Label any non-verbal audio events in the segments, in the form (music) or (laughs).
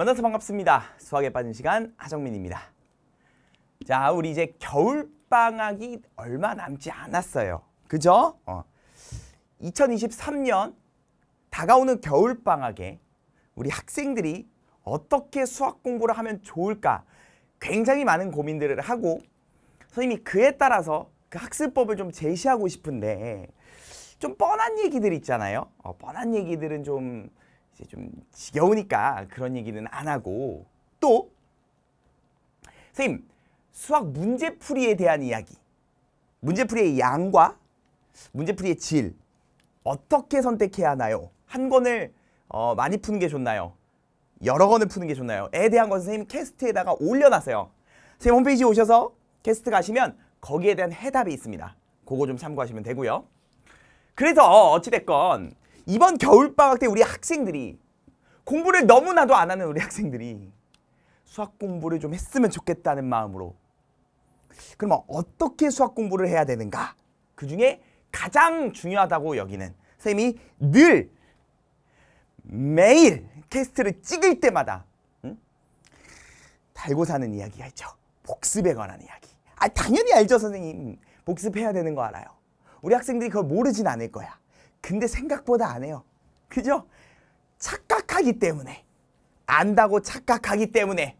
만나서 반갑습니다. 수학에 빠진 시간 하정민입니다. 자, 우리 이제 겨울 방학이 얼마 남지 않았어요. 그죠? 어. 2023년 다가오는 겨울 방학에 우리 학생들이 어떻게 수학 공부를 하면 좋을까 굉장히 많은 고민들을 하고 선생님이 그에 따라서 그 학습법을 좀 제시하고 싶은데 좀 뻔한 얘기들 있잖아요. 어, 뻔한 얘기들은 좀 이제 좀 지겨우니까 그런 얘기는 안 하고 또 선생님 수학 문제풀이에 대한 이야기 문제풀이의 양과 문제풀이의 질 어떻게 선택해야 하나요? 한 권을 어, 많이 푸는 게 좋나요? 여러 권을 푸는 게 좋나요? 에 대한 건 선생님 캐스트에다가 올려놨어요. 선생님 홈페이지 오셔서 캐스트 가시면 거기에 대한 해답이 있습니다. 그거 좀 참고하시면 되고요. 그래서 어찌됐건 이번 겨울방학 때 우리 학생들이 공부를 너무나도 안 하는 우리 학생들이 수학 공부를 좀 했으면 좋겠다는 마음으로 그러면 어떻게 수학 공부를 해야 되는가? 그 중에 가장 중요하다고 여기는 선생님이늘 매일 테스트를 찍을 때마다 응? 달고 사는 이야기가 있죠. 복습에 관한 이야기. 아 당연히 알죠 선생님. 복습해야 되는 거 알아요. 우리 학생들이 그걸 모르진 않을 거야. 근데 생각보다 안 해요. 그죠? 착각하기 때문에. 안다고 착각하기 때문에.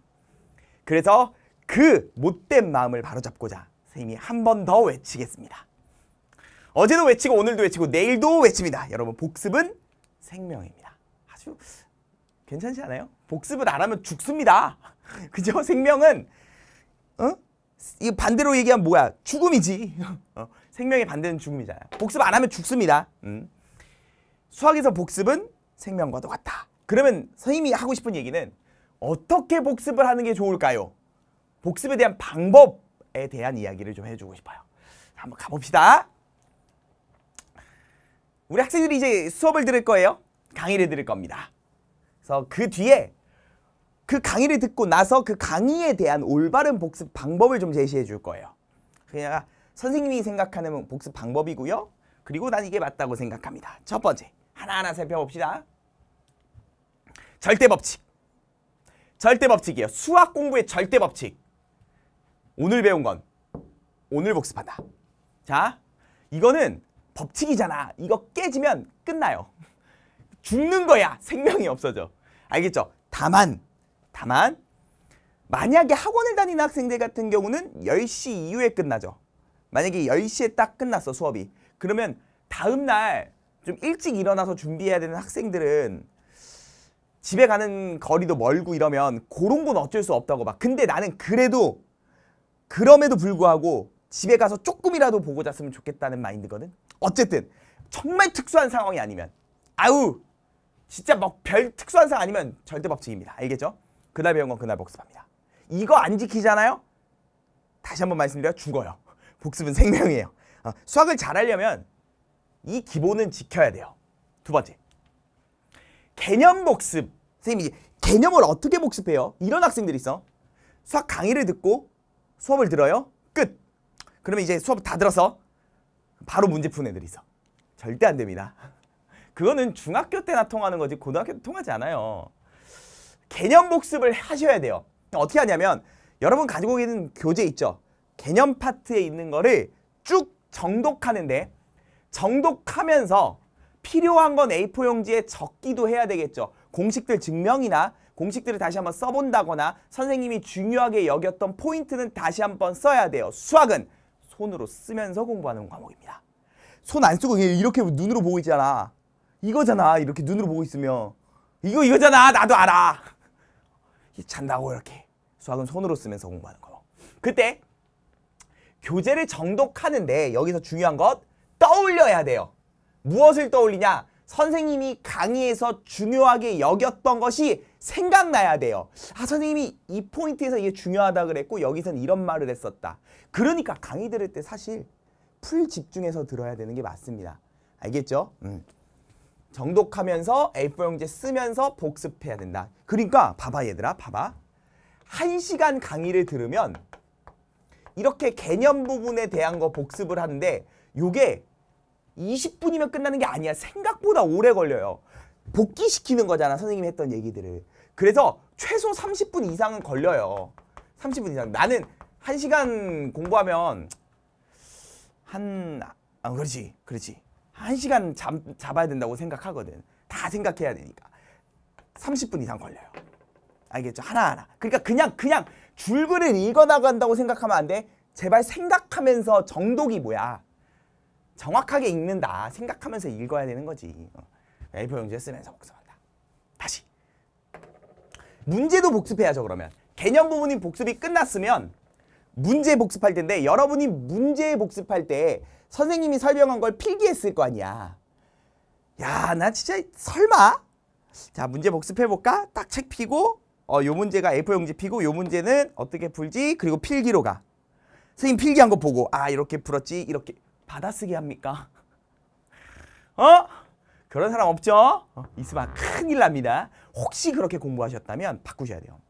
그래서 그 못된 마음을 바로잡고자 선생님이 한 번 더 외치겠습니다. 어제도 외치고 오늘도 외치고 내일도 외칩니다. 여러분 복습은 생명입니다. 아주 괜찮지 않아요? 복습을 안 하면 죽습니다. (laughs) 그죠? 생명은 어? 이 반대로 얘기하면 뭐야? 죽음이지. (laughs) 어? 생명의 반대는 죽음이잖아요. 복습 안 하면 죽습니다. 음. 수학에서 복습은 생명과 도같다 그러면 선생님이 하고 싶은 얘기는 어떻게 복습을 하는 게 좋을까요? 복습에 대한 방법에 대한 이야기를 좀 해주고 싶어요. 한번 가봅시다. 우리 학생들이 이제 수업을 들을 거예요. 강의를 들을 겁니다. 그래서 그 뒤에 그 강의를 듣고 나서 그 강의에 대한 올바른 복습 방법을 좀 제시해 줄 거예요. 그냥 선생님이 생각하는 복습 방법이고요. 그리고 난 이게 맞다고 생각합니다. 첫 번째, 하나하나 살펴봅시다. 절대 법칙. 절대 법칙이에요. 수학 공부의 절대 법칙. 오늘 배운 건 오늘 복습한다. 자, 이거는 법칙이잖아. 이거 깨지면 끝나요. 죽는 거야. 생명이 없어져. 알겠죠? 다만, 다만 만약에 학원을 다니는 학생들 같은 경우는 10시 이후에 끝나죠. 만약에 10시에 딱 끝났어 수업이 그러면 다음날 좀 일찍 일어나서 준비해야 되는 학생들은 집에 가는 거리도 멀고 이러면 그런 건 어쩔 수 없다고 막 근데 나는 그래도 그럼에도 불구하고 집에 가서 조금이라도 보고 잤으면 좋겠다는 마인드거든 어쨌든 정말 특수한 상황이 아니면 아우 진짜 막 별 특수한 상황 아니면 절대 법칙입니다 알겠죠? 그날 배운 건 그날 복습합니다 이거 안 지키잖아요? 다시 한번 말씀드려 죽어요 복습은 생명이에요. 어, 수학을 잘하려면 이 기본은 지켜야 돼요. 두 번째. 개념 복습. 선생님, 이 개념을 어떻게 복습해요? 이런 학생들이 있어. 수학 강의를 듣고 수업을 들어요. 끝. 그러면 이제 수업 다 들어서 바로 문제 푸는 애들이 있어. 절대 안 됩니다. (laughs) 그거는 중학교 때나 통하는 거지 고등학교 때 통하지 않아요. 개념 복습을 하셔야 돼요. 어떻게 하냐면 여러분 가지고 있는 교재 있죠. 개념 파트에 있는 거를 쭉 정독하는데 정독하면서 필요한 건 A4용지에 적기도 해야 되겠죠. 공식들 증명이나 공식들을 다시 한번 써본다거나 선생님이 중요하게 여겼던 포인트는 다시 한번 써야 돼요. 수학은 손으로 쓰면서 공부하는 과목입니다. 손 안 쓰고 그냥 이렇게 눈으로 보고 있잖아. 이거잖아. 이렇게 눈으로 보고 있으면. 이거 이거잖아. 나도 알아. 잔다고 이렇게. 수학은 손으로 쓰면서 공부하는 거. 그때 교재를 정독하는데 여기서 중요한 것 떠올려야 돼요. 무엇을 떠올리냐? 선생님이 강의에서 중요하게 여겼던 것이 생각나야 돼요. 아, 선생님이 이 포인트에서 이게 중요하다 그랬고 여기선 이런 말을 했었다. 그러니까 강의 들을 때 사실 풀 집중해서 들어야 되는 게 맞습니다. 알겠죠? 음. 정독하면서 A4용지 쓰면서 복습해야 된다. 그러니까 봐봐 얘들아 봐봐. 한시간 강의를 들으면 이렇게 개념 부분에 대한 거 복습을 하는데 요게 20분이면 끝나는 게 아니야. 생각보다 오래 걸려요. 복귀시키는 거잖아. 선생님이 했던 얘기들을. 그래서 최소 30분 이상은 걸려요. 30분 이상. 나는 1시간 공부하면 한... 아, 그렇지. 그렇지. 1시간 잡, 잡아야 된다고 생각하거든. 다 생각해야 되니까. 30분 이상 걸려요. 알겠죠? 하나하나. 그러니까 그냥 그냥 줄글을 읽어나간다고 생각하면 안 돼. 제발 생각하면서 정독이 뭐야. 정확하게 읽는다. 생각하면서 읽어야 되는 거지. 어. A4 용지에 쓰면서 복습한다. 다시. 문제도 복습해야죠 그러면. 개념 부분이 복습이 끝났으면 문제 복습할 텐데 여러분이 문제 복습할 때 선생님이 설명한 걸 필기했을 거 아니야. 야, 나 진짜 설마? 자, 문제 복습해볼까? 딱 책 피고 어, 요 문제가 A4 용지피고 요 문제는 어떻게 풀지? 그리고 필기로 가. 선생님 필기한 거 보고 아 이렇게 풀었지 이렇게 받아쓰기 합니까? (laughs) 어? 그런 사람 없죠? 어, 있으면 큰일 납니다. 혹시 그렇게 공부하셨다면 바꾸셔야 돼요.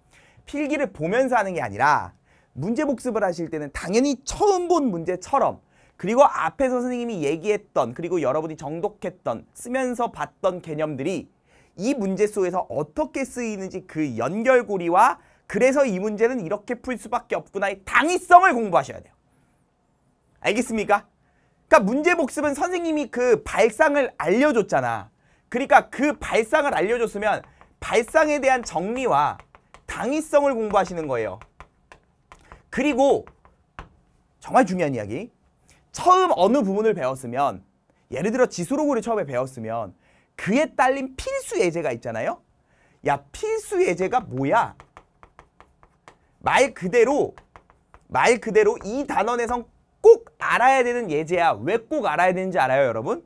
필기를 보면서 하는 게 아니라 문제 복습을 하실 때는 당연히 처음 본 문제처럼 그리고 앞에서 선생님이 얘기했던 그리고 여러분이 정독했던 쓰면서 봤던 개념들이 이 문제 속에서 어떻게 쓰이는지 그 연결고리와 그래서 이 문제는 이렇게 풀 수밖에 없구나의 당위성을 공부하셔야 돼요. 알겠습니까? 그러니까 문제 복습은 선생님이 그 발상을 알려줬잖아. 그러니까 그 발상을 알려줬으면 발상에 대한 정리와 당위성을 공부하시는 거예요. 그리고 정말 중요한 이야기. 처음 어느 부분을 배웠으면 예를 들어 지수로그를 처음에 배웠으면 그에 딸린 필수 예제가 있잖아요. 야 필수 예제가 뭐야? 말 그대로 말 그대로 이단원에선꼭 알아야 되는 예제야. 왜 꼭 알아야 되는지 알아요 여러분?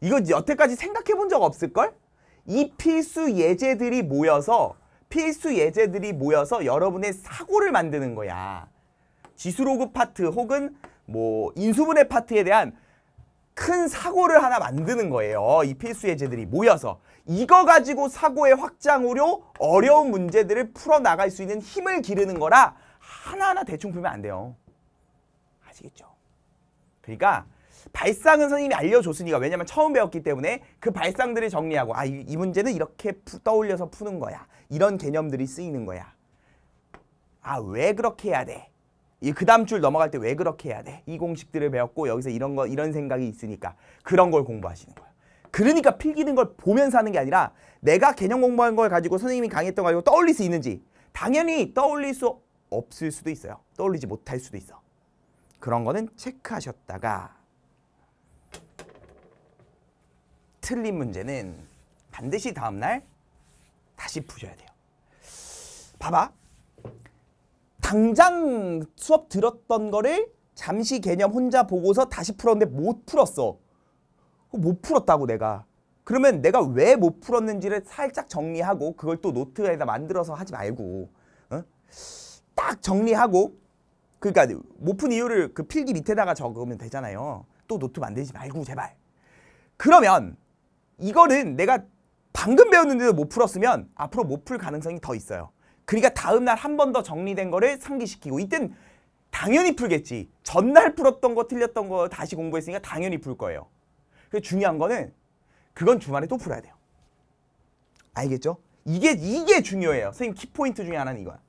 이건 여태까지 생각해 본 적 없을걸? 이 필수 예제들이 모여서 필수 예제들이 모여서 여러분의 사고를 만드는 거야. 지수로그 파트 혹은 뭐 인수분해 파트에 대한 큰 사고를 하나 만드는 거예요. 이 필수 예제들이 모여서 이거 가지고 사고의 확장으로 어려운 문제들을 풀어나갈 수 있는 힘을 기르는 거라 하나하나 대충 풀면 안 돼요. 아시겠죠? 그러니까 발상은 선생님이 알려줬으니까 왜냐면 처음 배웠기 때문에 그 발상들을 정리하고 아, 이, 이 문제는 이렇게 푸, 떠올려서 푸는 거야. 이런 개념들이 쓰이는 거야. 아, 왜 그렇게 해야 돼? 그 다음 줄 넘어갈 때 왜 그렇게 해야 돼? 이 공식들을 배웠고 여기서 이런 거 이런 생각이 있으니까 그런 걸 공부하시는 거예요. 그러니까 필기는 걸 보면서 하는 게 아니라 내가 개념 공부한 걸 가지고 선생님이 강의했던 걸 가지고 떠올릴 수 있는지 당연히 떠올릴 수 없을 수도 있어요. 떠올리지 못할 수도 있어. 그런 거는 체크하셨다가 틀린 문제는 반드시 다음날 다시 푸셔야 돼요. 봐봐. 당장 수업 들었던 거를 잠시 개념 혼자 보고서 다시 풀었는데 못 풀었어. 못 풀었다고 내가. 그러면 내가 왜 못 풀었는지를 살짝 정리하고 그걸 또 노트에다 만들어서 하지 말고 어? 딱 정리하고 그러니까 못 푼 이유를 그 필기 밑에다가 적으면 되잖아요. 또 노트 만들지 말고 제발. 그러면 이거는 내가 방금 배웠는데도 못 풀었으면 앞으로 못 풀 가능성이 더 있어요. 그러니까 다음날 한 번 더 정리된 거를 상기시키고 이땐 당연히 풀겠지. 전날 풀었던 거 틀렸던 거 다시 공부했으니까 당연히 풀 거예요. 그 중요한 거는 그건 주말에 또 풀어야 돼요. 알겠죠? 이게 이게 중요해요. 선생님 키포인트 중에 하나는 이거야.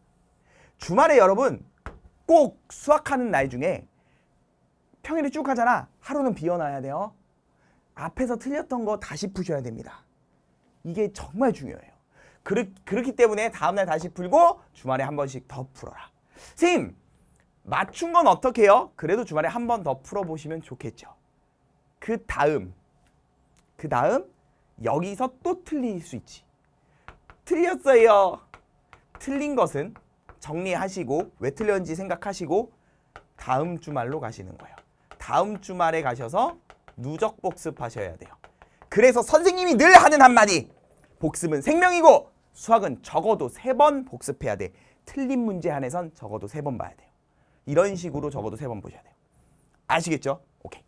주말에 여러분 꼭 수학하는 날 중에 평일에 쭉 하잖아. 하루는 비워놔야 돼요. 앞에서 틀렸던 거 다시 푸셔야 됩니다. 이게 정말 중요해요. 그렇, 그렇기 때문에 다음날 다시 풀고 주말에 한 번씩 더 풀어라. 선생님, 맞춘 건 어떻게 해요? 그래도 주말에 한 번 더 풀어보시면 좋겠죠. 그 다음, 그 다음 여기서 또 틀릴 수 있지. 틀렸어요. 틀린 것은 정리하시고 왜 틀렸는지 생각하시고 다음 주말로 가시는 거예요. 다음 주말에 가셔서 누적 복습하셔야 돼요. 그래서 선생님이 늘 하는 한마디 복습은 생명이고 수학은 적어도 세 번 복습해야 돼. 틀린 문제 한에선 적어도 세 번 봐야 돼요. 이런 식으로 적어도 세 번 보셔야 돼요. 아시겠죠? 오케이.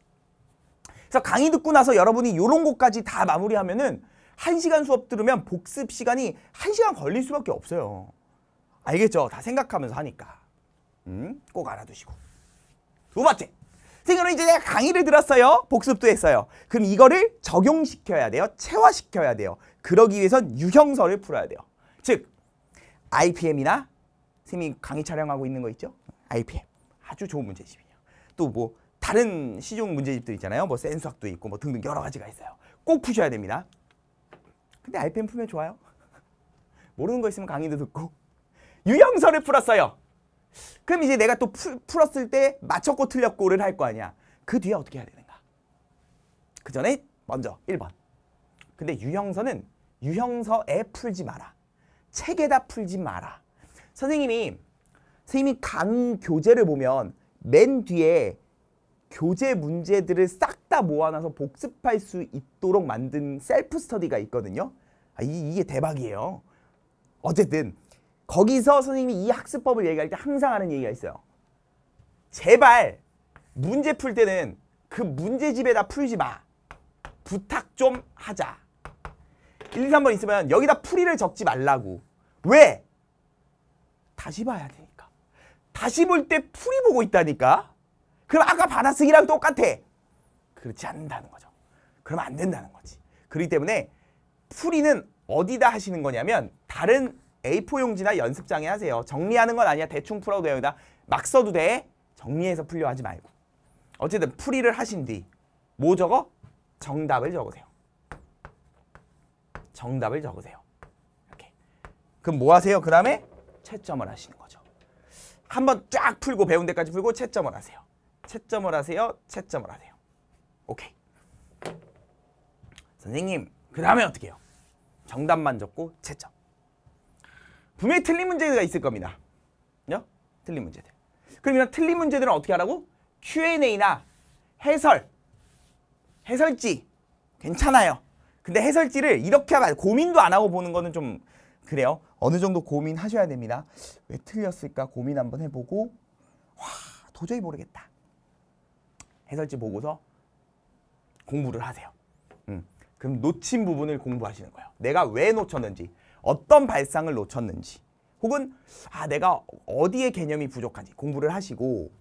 그래서 강의 듣고 나서 여러분이 이런 것까지 다 마무리하면은 한시간 수업 들으면 복습 시간이 한시간 걸릴 수밖에 없어요. 알겠죠? 다 생각하면서 하니까. 음, 꼭 알아두시고. 두 번째. 생으로 각 이제 강의를 들었어요. 복습도 했어요. 그럼 이거를 적용시켜야 돼요. 체화시켜야 돼요. 그러기 위해선 유형설을 풀어야 돼요. 즉 IPM이나 선생님이 강의 촬영하고 있는 거 있죠? IPM. 아주 좋은 문제집이에요. 또 뭐 다른 시중 문제집들 있잖아요. 뭐 센수학도 있고 뭐 등등 여러 가지가 있어요. 꼭 푸셔야 됩니다. 근데 IPM 풀면 좋아요. (laughs) 모르는 거 있으면 강의도 듣고 유형설을 풀었어요. 그럼 이제 내가 또 풀, 풀었을 때 맞췄고 틀렸고를 할 거 아니야. 그 뒤에 어떻게 해야 되는가? 그 전에 먼저 1번. 근데 유형설은 유형서에 풀지 마라. 책에다 풀지 마라. 선생님이 선생님이 강 교재를 보면 맨 뒤에 교재 문제들을 싹 다 모아놔서 복습할 수 있도록 만든 셀프 스터디가 있거든요. 아, 이, 이게 대박이에요. 어쨌든 거기서 선생님이 이 학습법을 얘기할 때 항상 하는 얘기가 있어요. 제발 문제 풀 때는 그 문제집에다 풀지 마. 부탁 좀 하자. 1, 2, 3번 있으면 여기다 풀이를 적지 말라고. 왜? 다시 봐야 되니까. 다시 볼 때 풀이 보고 있다니까. 그럼 아까 받아쓰기랑 똑같아. 그렇지 않는다는 거죠. 그럼 안 된다는 거지. 그렇기 때문에 풀이는 어디다 하시는 거냐면 다른 A4 용지나 연습장에 하세요. 정리하는 건 아니야. 대충 풀어도 돼요. 막 써도 돼. 정리해서 풀려 하지 말고. 어쨌든 풀이를 하신 뒤 뭐 적어? 정답을 적으세요. 정답을 적으세요. 이렇게. 그럼 뭐 하세요? 그 다음에 채점을 하시는 거죠. 한번 쫙 풀고 배운 데까지 풀고 채점을 하세요. 채점을 하세요. 채점을 하세요. 오케이. 선생님, 그 다음에 어떻게 해요? 정답만 적고 채점. 분명히 틀린 문제가 있을 겁니다. 요? 틀린 문제들. 그럼 이런 틀린 문제들은 어떻게 하라고? Q&A나 해설, 해설지 괜찮아요. 근데 해설지를 이렇게 하면 고민도 안 하고 보는 거는 좀 그래요. 어느 정도 고민하셔야 됩니다. 왜 틀렸을까 고민 한번 해보고 와 도저히 모르겠다. 해설지 보고서 공부를 하세요. 음, 그럼 놓친 부분을 공부하시는 거예요. 내가 왜 놓쳤는지, 어떤 발상을 놓쳤는지, 혹은 아 내가 어디에 개념이 부족한지 공부를 하시고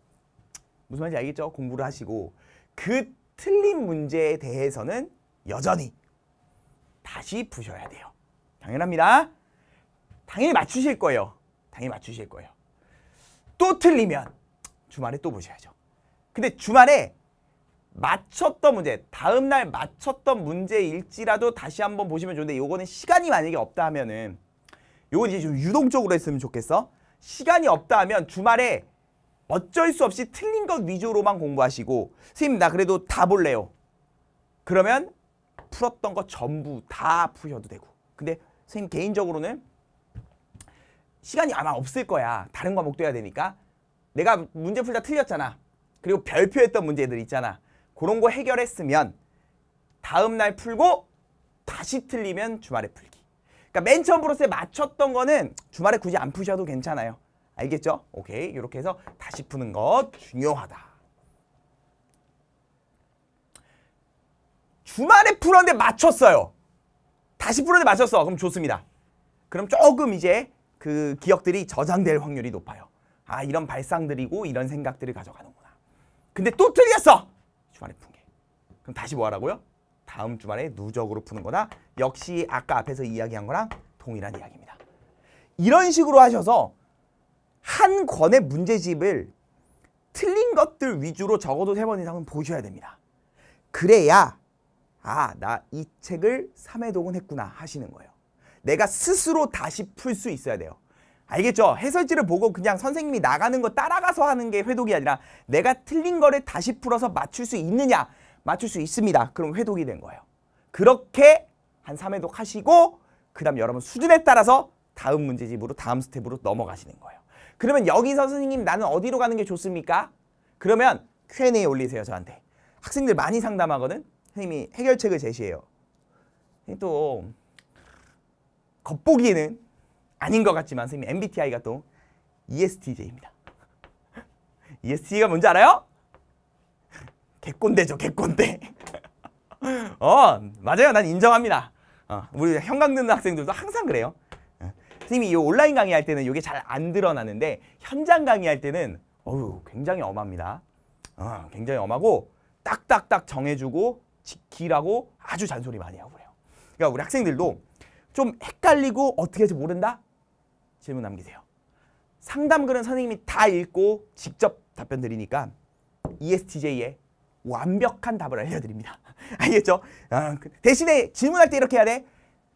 무슨 말인지 알겠죠? 공부를 하시고 그 틀린 문제에 대해서는 여전히 다시 부셔야 돼요. 당연합니다. 당연히 맞추실 거예요. 당연히 맞추실 거예요. 또 틀리면 주말에 또 보셔야죠. 근데 주말에 맞췄던 문제, 다음날 맞췄던 문제일지라도 다시 한번 보시면 좋은데 요거는 시간이 만약에 없다 하면은 요건 이제 좀 유동적으로 했으면 좋겠어. 시간이 없다 하면 주말에 어쩔 수 없이 틀린 것 위주로만 공부하시고 선생님 나 그래도 다 볼래요. 그러면 풀었던 거 전부 다 푸셔도 되고 근데 선생님 개인적으로는 시간이 아마 없을 거야 다른 과목도 해야 되니까 내가 문제 풀다 틀렸잖아 그리고 별표했던 문제들 있잖아 그런 거 해결했으면 다음 날 풀고 다시 틀리면 주말에 풀기 그러니까 맨 처음 프로세에 맞췄던 거는 주말에 굳이 안 푸셔도 괜찮아요 알겠죠? 오케이 이렇게 해서 다시 푸는 거 중요하다 주말에 풀었는데 맞췄어요. 다시 풀었는데 맞췄어. 그럼 좋습니다. 그럼 조금 이제 그 기억들이 저장될 확률이 높아요. 아 이런 발상들이고 이런 생각들을 가져가는구나. 근데 또 틀렸어. 주말에 푼 게. 그럼 다시 뭐 하라고요? 다음 주말에 누적으로 푸는 거다. 역시 아까 앞에서 이야기한 거랑 동일한 이야기입니다. 이런 식으로 하셔서 한 권의 문제집을 틀린 것들 위주로 적어도 세 번 이상은 보셔야 됩니다. 그래야 아, 나 이 책을 3회 독은 했구나 하시는 거예요. 내가 스스로 다시 풀 수 있어야 돼요. 알겠죠? 해설지를 보고 그냥 선생님이 나가는 거 따라가서 하는 게 회독이 아니라 내가 틀린 거를 다시 풀어서 맞출 수 있느냐? 맞출 수 있습니다. 그럼 회독이 된 거예요. 그렇게 한 3회독 하시고 그 다음 여러분 수준에 따라서 다음 문제집으로 다음 스텝으로 넘어가시는 거예요. 그러면 여기서 선생님 나는 어디로 가는 게 좋습니까? 그러면 Q&A 올리세요 저한테. 학생들 많이 상담하거든. 선생님이 해결책을 제시해요. 또 겉보기에는 아닌 것 같지만 선생님 MBTI가 또 ESTJ입니다. (laughs) ESTJ가 뭔지 알아요? 개꼰대죠, 개꼰대. (laughs) 어, 맞아요. 난 인정합니다. 어, 우리 현강 듣는 학생들도 항상 그래요. 어, 선생님이 이 온라인 강의할 때는 이게 잘 안 드러나는데 현장 강의할 때는 어우, 굉장히 엄합니다. 어, 굉장히 엄하고 딱딱딱 정해주고 지키라고 아주 잔소리 많이 하고 그래요. 그러니까 우리 학생들도 좀 헷갈리고 어떻게 할지 모른다? 질문 남기세요. 상담글은 선생님이 다 읽고 직접 답변 드리니까 ESTJ의 완벽한 답을 알려드립니다. (laughs) 알겠죠? 아, 그 대신에 질문할 때 이렇게 해야 돼.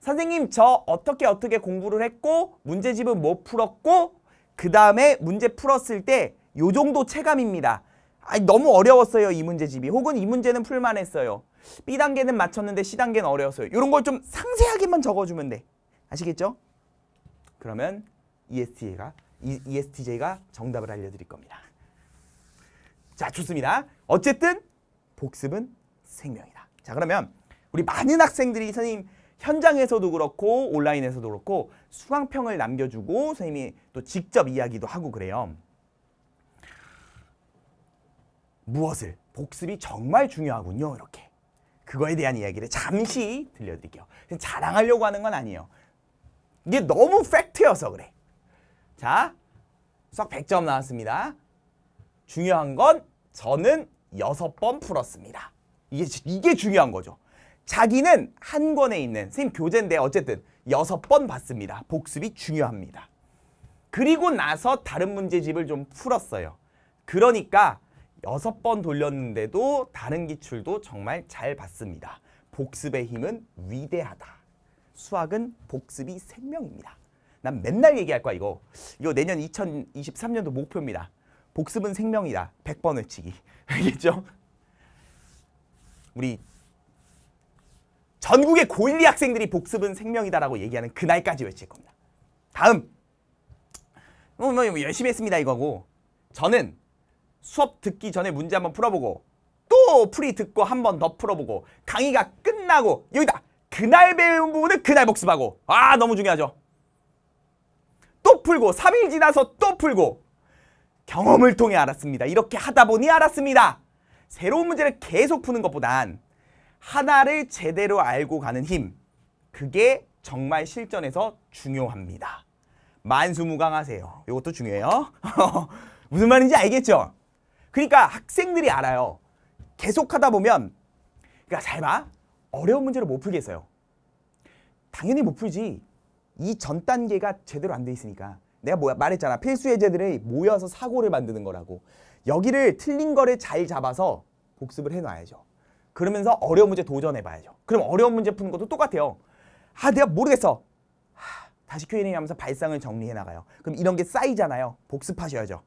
선생님 저 어떻게 어떻게 공부를 했고 문제집은 뭐 풀었고 그 다음에 문제 풀었을 때 요 정도 체감입니다. 아니, 너무 어려웠어요. 이 문제집이. 혹은 이 문제는 풀만했어요. B단계는 맞췄는데 C단계는 어려웠어요. 이런 걸 좀 상세하게만 적어주면 돼. 아시겠죠? 그러면 ESTJ가, e, e ESTJ가 정답을 알려드릴 겁니다. 자, 좋습니다. 어쨌든 복습은 생명이다. 자, 그러면 우리 많은 학생들이 선생님 현장에서도 그렇고 온라인에서도 그렇고 수강평을 남겨주고 선생님이 또 직접 이야기도 하고 그래요. 무엇을 복습이 정말 중요하군요. 이렇게 그거에 대한 이야기를 잠시 들려드릴게요. 자랑하려고 하는 건 아니에요. 이게 너무 팩트여서 그래. 자, 수학 100점 나왔습니다. 중요한 건 저는 6번 풀었습니다. 이게, 이게 중요한 거죠. 자기는 한 권에 있는, 선생님 교재인데 어쨌든 6번 봤습니다. 복습이 중요합니다. 그리고 나서 다른 문제집을 좀 풀었어요. 그러니까 여섯 번 돌렸는데도 다른 기출도 정말 잘 봤습니다. 복습의 힘은 위대하다. 수학은 복습이 생명입니다. 난 맨날 얘기할 거야 이거. 이거 내년 2023년도 목표입니다. 복습은 생명이다. 100번 외치기. (laughs) 알겠죠? 우리 전국의 고1 학생들이 복습은 생명이다라고 얘기하는 그날까지 외칠 겁니다. 다음! 어, 뭐, 뭐 열심히 했습니다 이거고 저는 수업 듣기 전에 문제 한번 풀어보고 또 풀이 듣고 한 번 더 풀어보고 강의가 끝나고 여기다 그날 배운 부분을 그날 복습하고 아 너무 중요하죠. 또 풀고 3일 지나서 또 풀고 경험을 통해 알았습니다. 이렇게 하다 보니 알았습니다. 새로운 문제를 계속 푸는 것보단 하나를 제대로 알고 가는 힘 그게 정말 실전에서 중요합니다. 만수무강하세요. 이것도 중요해요. (laughs) 무슨 말인지 알겠죠? 그러니까 학생들이 알아요. 계속 하다 보면 그러니까 잘 봐. 어려운 문제를 못 풀겠어요. 당연히 못 풀지. 이 전 단계가 제대로 안 돼 있으니까. 내가 뭐야 말했잖아. 필수 예제들이 모여서 사고를 만드는 거라고. 여기를 틀린 거를 잘 잡아서 복습을 해놔야죠. 그러면서 어려운 문제 도전해봐야죠. 그럼 어려운 문제 푸는 것도 똑같아요. 아 내가 모르겠어. 하, 다시 Q&A 하면서 발상을 정리해나가요. 그럼 이런 게 쌓이잖아요. 복습하셔야죠.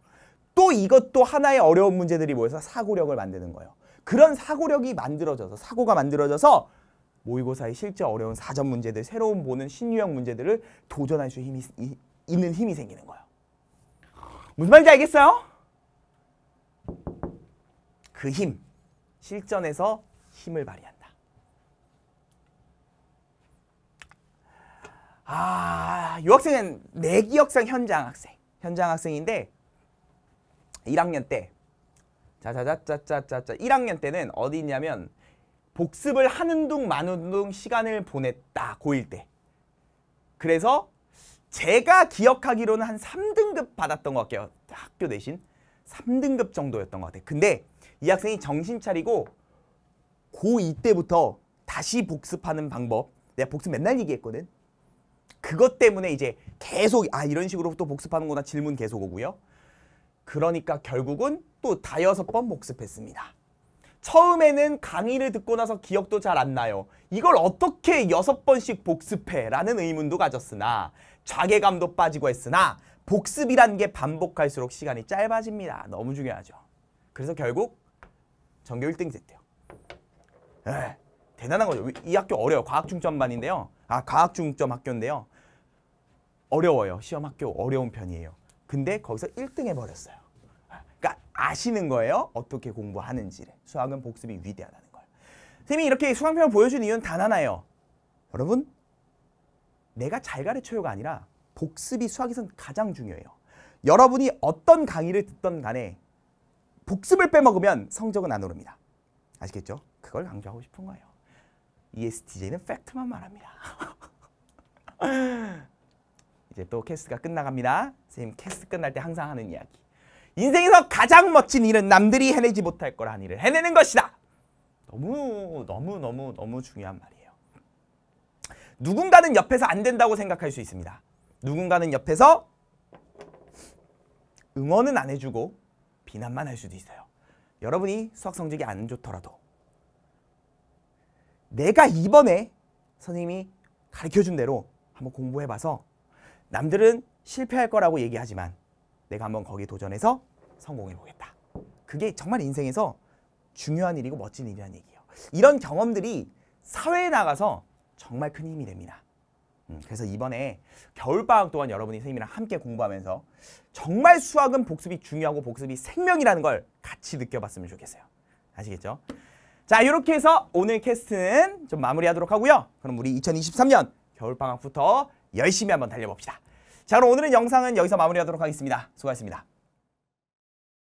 또 이것도 하나의 어려운 문제들이 모여서 사고력을 만드는 거예요. 그런 사고력이 만들어져서 사고가 만들어져서 모의고사의 실제 어려운 사전 문제들, 새로운 보는 신유형 문제들을 도전할 수 힘이, 이, 있는 힘이 생기는 거예요. 무슨 말인지 알겠어요? 그 힘, 실전에서 힘을 발휘한다. 아, 이 학생은 내 기억상 현장 학생, 현장 학생인데 1학년 때 자자자자자자자 1학년 때는 어디 있냐면 복습을 하는 둥 마는 둥 시간을 보냈다 고1 때 그래서 제가 기억하기로는 한 3등급 받았던 것 같아요 학교 내신 3등급 정도였던 것 같아요 근데 이 학생이 정신 차리고 고2 때부터 다시 복습하는 방법 내가 복습 맨날 얘기했거든 그것 때문에 이제 계속 아 이런 식으로 또 복습하는구나 질문 계속 오고요 그러니까 결국은 또 다여섯 번 복습했습니다. 처음에는 강의를 듣고 나서 기억도 잘 안 나요. 이걸 어떻게 여섯 번씩 복습해? 라는 의문도 가졌으나 자괴감도 빠지고 했으나 복습이란 게 반복할수록 시간이 짧아집니다. 너무 중요하죠. 그래서 결국 전교 1등이 됐대요. 에 예, 대단한 거죠. 이 학교 어려요. 과학중점반인데요. 아, 과학중점 학교인데요. 어려워요. 시험 학교 어려운 편이에요. 근데 거기서 1등 해버렸어요. 그러니까 아시는 거예요. 어떻게 공부하는지를. 수학은 복습이 위대하다는 걸. 선생님이 이렇게 수강편을 보여준 이유는 단 하나예요. 여러분, 내가 잘 가르쳐요가 아니라 복습이 수학에선 가장 중요해요. 여러분이 어떤 강의를 듣던 간에 복습을 빼먹으면 성적은 안 오릅니다. 아시겠죠? 그걸 강조하고 싶은 거예요. ESTJ는 팩트만 말합니다. (laughs) 이제 또 캐스가 트 끝나갑니다. 선생님 캐스 끝날 때 항상 하는 이야기. 인생에서 가장 멋진 일은 남들이 해내지 못할 거라 일을 해내는 것이다. 너무 너무 너무 너무 중요한 말이에요. 누군가는 옆에서 안 된다고 생각할 수 있습니다. 누군가는 옆에서 응원은 안 해주고 비난만 할 수도 있어요. 여러분이 수학 성적이 안 좋더라도 내가 이번에 선생님이 가르쳐준 대로 한번 공부해봐서 남들은 실패할 거라고 얘기하지만 내가 한번 거기 에 도전해서 성공해 보겠다. 그게 정말 인생에서 중요한 일이고 멋진 일이라는 얘기예요. 이런 경험들이 사회에 나가서 정말 큰 힘이 됩니다. 음, 그래서 이번에 겨울방학 동안 여러분이 선생님이랑 함께 공부하면서 정말 수학은 복습이 중요하고 복습이 생명이라는 걸 같이 느껴봤으면 좋겠어요. 아시겠죠? 자, 이렇게 해서 오늘 캐스트는 좀 마무리하도록 하고요. 그럼 우리 2023년 겨울방학부터 열심히 한번 달려봅시다. 자 그럼 오늘은 영상은 여기서 마무리하도록 하겠습니다. 수고하셨습니다.